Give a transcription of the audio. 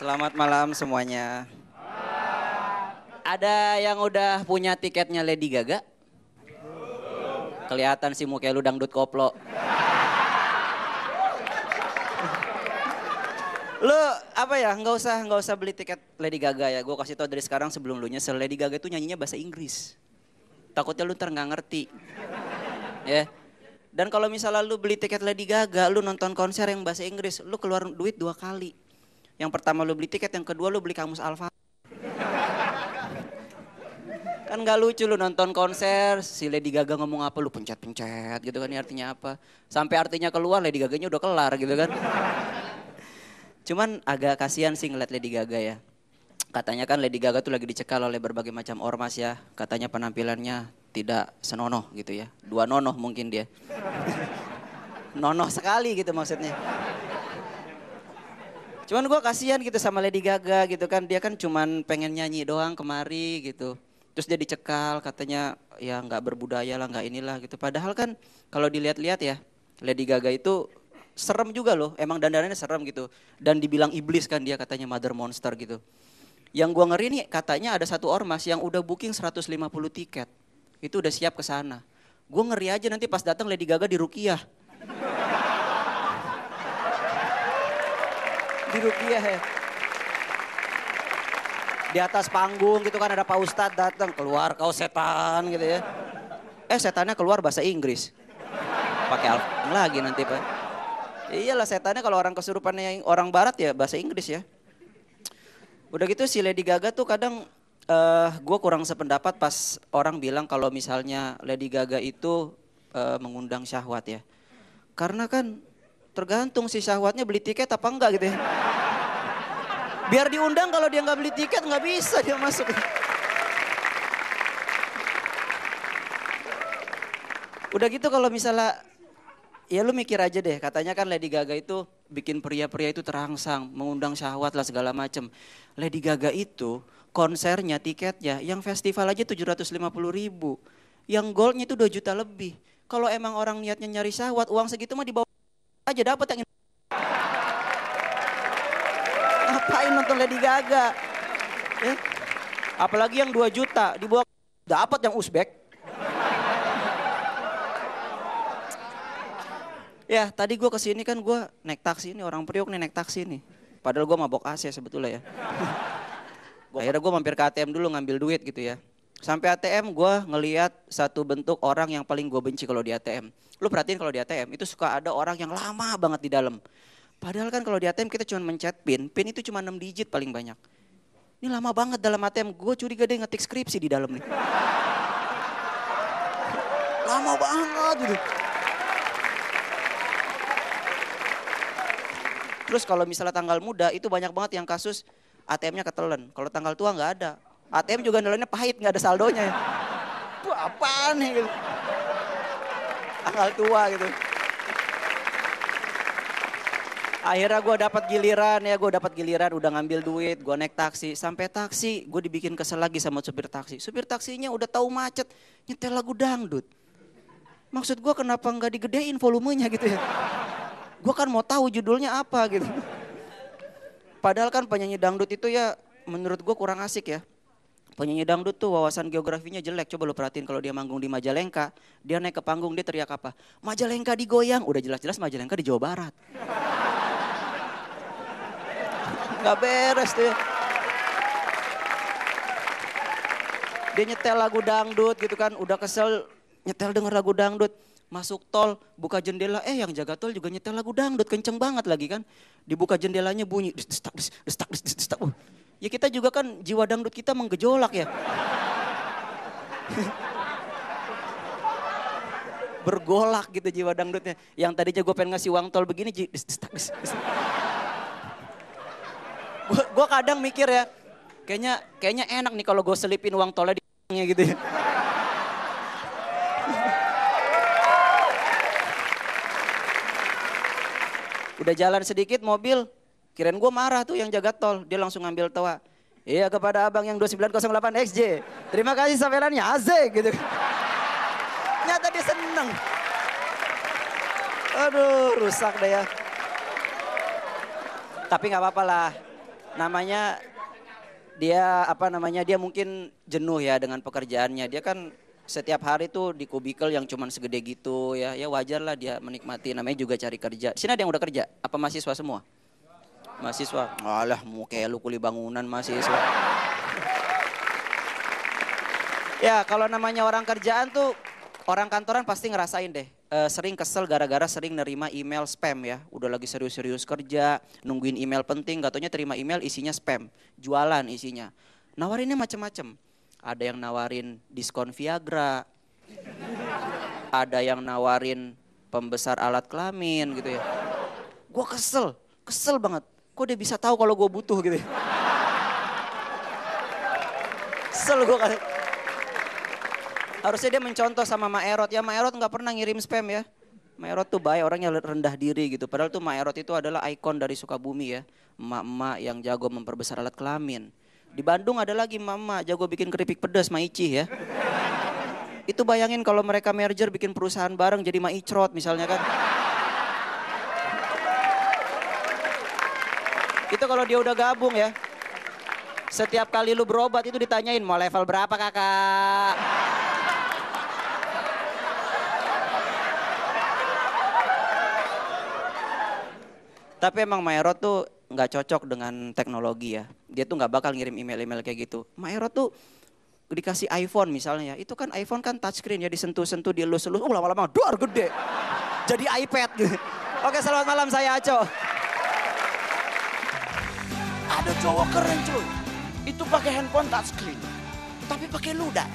Selamat malam semuanya. Ada yang udah punya tiketnya Lady Gaga? Kelihatan sih mukanya lu dangdut koplo. lu apa ya nggak usah nggak usah beli tiket Lady Gaga ya gue kasih tau dari sekarang sebelum lu nyesel Lady Gaga itu nyanyinya bahasa Inggris takutnya lu ntar ngerti ya yeah. dan kalau misalnya lu beli tiket Lady Gaga lu nonton konser yang bahasa Inggris lu keluar duit dua kali yang pertama lu beli tiket, yang kedua lu beli kamus Alfa. kan gak lucu lu nonton konser, si Lady Gaga ngomong apa, lu pencet-pencet gitu kan, ini artinya apa. Sampai artinya keluar, Lady Gaganya udah kelar gitu kan. Cuman agak kasihan sih ngeliat Lady Gaga ya. Katanya kan Lady Gaga tuh lagi dicekal oleh berbagai macam ormas ya. Katanya penampilannya tidak senonoh gitu ya. Dua nonoh mungkin dia. nonoh sekali gitu maksudnya. Cuman gue kasihan gitu sama Lady Gaga gitu kan. Dia kan cuman pengen nyanyi doang kemari gitu. Terus dia dicekal katanya ya nggak berbudaya lah nggak inilah gitu. Padahal kan kalau dilihat-lihat ya Lady Gaga itu serem juga loh. Emang dandanannya serem gitu. Dan dibilang iblis kan dia katanya mother monster gitu. Yang gue ngeri nih katanya ada satu ormas yang udah booking 150 tiket. Itu udah siap ke sana. Gue ngeri aja nanti pas datang Lady Gaga di Rukiah di Rukiah ya. Di atas panggung gitu kan ada Pak Ustadz datang keluar kau setan gitu ya. Eh setannya keluar bahasa Inggris. Pakai alf lagi nanti Pak. Iyalah setannya kalau orang kesurupan kesurupannya orang barat ya bahasa Inggris ya. Udah gitu si Lady Gaga tuh kadang uh, eh, gue kurang sependapat pas orang bilang kalau misalnya Lady Gaga itu uh, mengundang syahwat ya. Karena kan tergantung si syahwatnya beli tiket apa enggak gitu ya. Biar diundang kalau dia nggak beli tiket nggak bisa dia masuk. Udah gitu kalau misalnya ya lu mikir aja deh, katanya kan Lady Gaga itu bikin pria-pria itu terangsang, mengundang syahwat lah segala macem. Lady Gaga itu konsernya, tiketnya, yang festival aja 750 ribu. Yang goldnya itu 2 juta lebih. Kalau emang orang niatnya nyari syahwat, uang segitu mah dibawa aja dapat yang ngapain nonton Lady Gaga? Ya? Apalagi yang 2 juta dibawa dapat yang Uzbek. Ya tadi gue kesini kan gue naik taksi nih orang Priok nih naik taksi nih. Padahal gue mabok AC sebetulnya ya. Akhirnya gue mampir ke ATM dulu ngambil duit gitu ya. Sampai ATM gue ngeliat satu bentuk orang yang paling gue benci kalau di ATM. Lu perhatiin kalau di ATM itu suka ada orang yang lama banget di dalam. Padahal kan kalau di ATM kita cuma mencet pin, pin itu cuma 6 digit paling banyak. Ini lama banget dalam ATM, gue curiga dia ngetik skripsi di dalam nih. Lama banget gitu. Terus kalau misalnya tanggal muda itu banyak banget yang kasus ATM-nya ketelen. Kalau tanggal tua nggak ada. ATM juga nelennya pahit, nggak ada saldonya. Itu apaan nih? Gitu. Tanggal tua gitu akhirnya gue dapat giliran ya gue dapat giliran udah ngambil duit gue naik taksi sampai taksi gue dibikin kesel lagi sama supir taksi supir taksinya udah tahu macet nyetel lagu dangdut maksud gue kenapa nggak digedein volumenya gitu ya gue kan mau tahu judulnya apa gitu padahal kan penyanyi dangdut itu ya menurut gue kurang asik ya penyanyi dangdut tuh wawasan geografinya jelek. Coba lu perhatiin kalau dia manggung di Majalengka, dia naik ke panggung dia teriak apa? Majalengka digoyang. Udah jelas-jelas Majalengka di Jawa Barat nggak beres tuh. Ya. Dia nyetel lagu dangdut gitu kan, udah kesel nyetel denger lagu dangdut. Masuk tol, buka jendela, eh yang jaga tol juga nyetel lagu dangdut, kenceng banget lagi kan. Dibuka jendelanya bunyi, destak, destak, destak, destak. Uh. Ya kita juga kan jiwa dangdut kita menggejolak ya. bergolak gitu jiwa dangdutnya. Yang tadinya gue pengen ngasih uang tol begini, destak, destak, destak. Gue kadang mikir ya, kayaknya kayaknya enak nih kalau gue selipin uang tolnya di gitu ya. Udah jalan sedikit mobil, kirain gue marah tuh yang jaga tol, dia langsung ngambil toa. Iya kepada abang yang 2908 XJ, terima kasih sampelannya, asik gitu. Kan. Nyata dia seneng. Aduh, rusak deh ya. Tapi nggak apa-apa lah namanya dia apa namanya dia mungkin jenuh ya dengan pekerjaannya. Dia kan setiap hari tuh di kubikel yang cuman segede gitu ya. Ya wajar lah dia menikmati namanya juga cari kerja. Sini ada yang udah kerja? Apa mahasiswa semua? Mahasiswa. Alah mau kayak lu kuli bangunan mahasiswa. ya kalau namanya orang kerjaan tuh orang kantoran pasti ngerasain deh Eh, sering kesel gara-gara sering nerima email spam ya. Udah lagi serius-serius kerja, nungguin email penting, gatonya terima email isinya spam, jualan isinya. Nawarinnya macam-macam. Ada yang nawarin diskon Viagra, ada yang nawarin pembesar alat kelamin gitu ya. Gue kesel, kesel banget. Kok dia bisa tahu kalau gue butuh gitu ya. Kesel gue kan. Harusnya dia mencontoh sama Maerot, Erot. Ya Maerot Erot nggak pernah ngirim spam ya. Maerot Erot tuh baik orangnya rendah diri gitu. Padahal tuh Maerot Erot itu adalah ikon dari Sukabumi ya. Emak-emak yang jago memperbesar alat kelamin. Di Bandung ada lagi mama jago bikin keripik pedas Ici ya. Itu bayangin kalau mereka merger bikin perusahaan bareng jadi Maicrot misalnya kan. Itu kalau dia udah gabung ya. Setiap kali lu berobat itu ditanyain mau level berapa kakak. Tapi emang Maerot tuh nggak cocok dengan teknologi ya. Dia tuh nggak bakal ngirim email-email kayak gitu. Maerot tuh dikasih iPhone misalnya, ya. itu kan iPhone kan touchscreen ya disentuh-sentuh, dielus-elus, uh oh, lama-lama duar gede. Jadi iPad. Gitu. Oke, selamat malam saya Aco. Ada cowok keren cuy. Itu pakai handphone touchscreen. Tapi pakai ludah.